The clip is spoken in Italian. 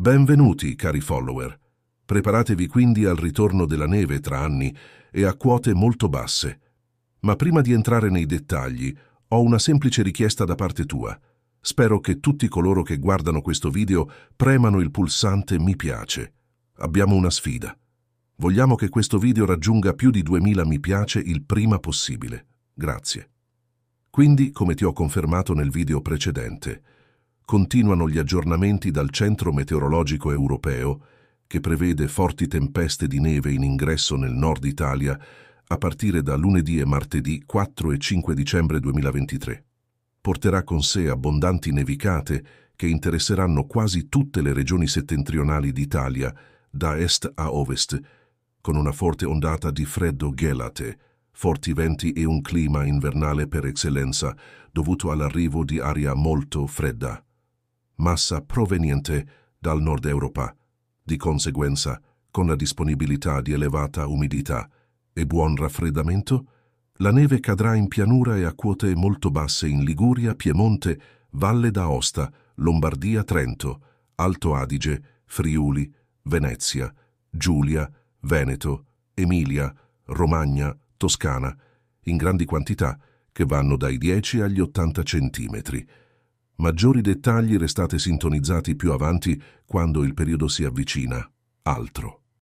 Benvenuti, cari follower. Preparatevi quindi al ritorno della neve tra anni e a quote molto basse. Ma prima di entrare nei dettagli, ho una semplice richiesta da parte tua. Spero che tutti coloro che guardano questo video premano il pulsante Mi piace. Abbiamo una sfida. Vogliamo che questo video raggiunga più di 2000 mi piace il prima possibile. Grazie. Quindi, come ti ho confermato nel video precedente, continuano gli aggiornamenti dal Centro Meteorologico Europeo, che prevede forti tempeste di neve in ingresso nel nord Italia a partire da lunedì e martedì 4 e 5 dicembre 2023. Porterà con sé abbondanti nevicate che interesseranno quasi tutte le regioni settentrionali d'Italia, da est a ovest, con una forte ondata di freddo gelate, forti venti e un clima invernale per eccellenza, dovuto all'arrivo di aria molto fredda massa proveniente dal nord Europa, di conseguenza con la disponibilità di elevata umidità e buon raffreddamento, la neve cadrà in pianura e a quote molto basse in Liguria, Piemonte, Valle d'Aosta, Lombardia, Trento, Alto Adige, Friuli, Venezia, Giulia, Veneto, Emilia, Romagna, Toscana, in grandi quantità che vanno dai 10 agli 80 centimetri, Maggiori dettagli restate sintonizzati più avanti quando il periodo si avvicina. Altro.